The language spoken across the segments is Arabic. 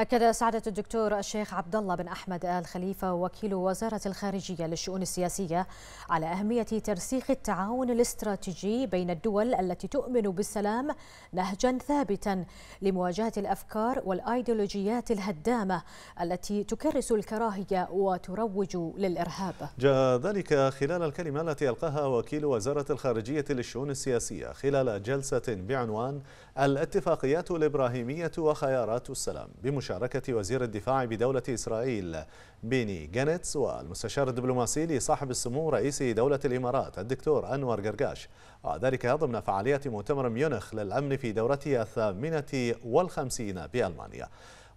أكد سعادة الدكتور الشيخ عبد الله بن أحمد آل خليفة وكيل وزارة الخارجية للشؤون السياسية على أهمية ترسيخ التعاون الاستراتيجي بين الدول التي تؤمن بالسلام نهجا ثابتا لمواجهة الأفكار والأيديولوجيات الهدامة التي تكرس الكراهية وتروج للإرهاب. جاء ذلك خلال الكلمة التي ألقاها وكيل وزارة الخارجية للشؤون السياسية خلال جلسة بعنوان الاتفاقيات الإبراهيمية وخيارات السلام بمشاركة بمشاركة وزير الدفاع بدولة إسرائيل بيني جانيتس والمستشار الدبلوماسي لصاحب السمو رئيس دولة الإمارات الدكتور أنور قرقاش وذلك ضمن فعاليات مؤتمر ميونخ للأمن في دورته الثامنة والخمسين بألمانيا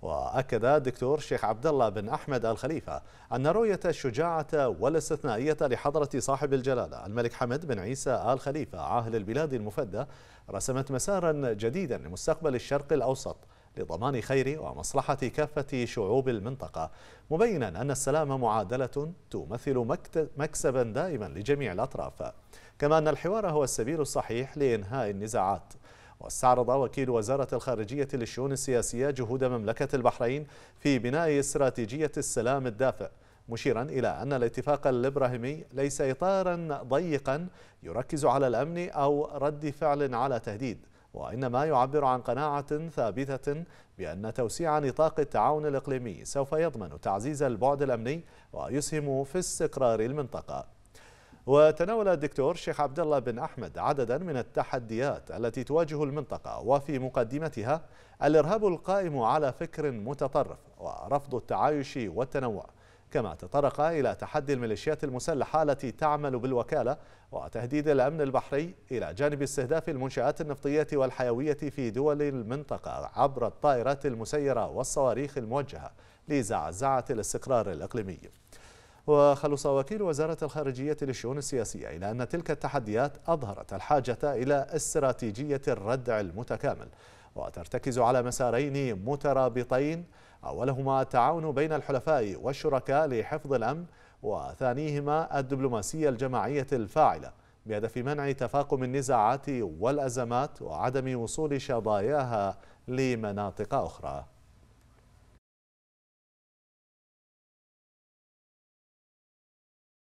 وأكد الدكتور شيخ عبد الله بن أحمد الخليفة أن رؤية الشجاعة والاستثنائية لحضرة صاحب الجلالة الملك حمد بن عيسى آل خليفة عاهل البلاد المفدى رسمت مسارا جديدا لمستقبل الشرق الأوسط لضمان خير ومصلحة كافة شعوب المنطقة مبينا أن السلام معادلة تمثل مكسبا دائما لجميع الأطراف كما أن الحوار هو السبيل الصحيح لإنهاء النزاعات واستعرض وكيل وزارة الخارجية للشؤون السياسية جهود مملكة البحرين في بناء استراتيجية السلام الدافئ مشيرا إلى أن الاتفاق الإبراهيمي ليس إطارا ضيقا يركز على الأمن أو رد فعل على تهديد وإنما يعبر عن قناعة ثابتة بأن توسيع نطاق التعاون الإقليمي سوف يضمن تعزيز البعد الأمني ويسهم في استقرار المنطقة وتناول الدكتور شيخ عبد الله بن أحمد عددا من التحديات التي تواجه المنطقة وفي مقدمتها الإرهاب القائم على فكر متطرف ورفض التعايش والتنوع كما تطرق إلى تحدي الميليشيات المسلحة التي تعمل بالوكالة وتهديد الأمن البحري إلى جانب استهداف المنشآت النفطية والحيوية في دول المنطقة عبر الطائرات المسيرة والصواريخ الموجهة لزعزعة الاستقرار الإقليمي وخلص وكيل وزارة الخارجية للشؤون السياسية إلى أن تلك التحديات أظهرت الحاجة إلى استراتيجية الردع المتكامل وترتكز على مسارين مترابطين أولهما التعاون بين الحلفاء والشركاء لحفظ الأمن وثانيهما الدبلوماسية الجماعية الفاعلة بهدف منع تفاقم النزاعات والأزمات وعدم وصول شظاياها لمناطق أخرى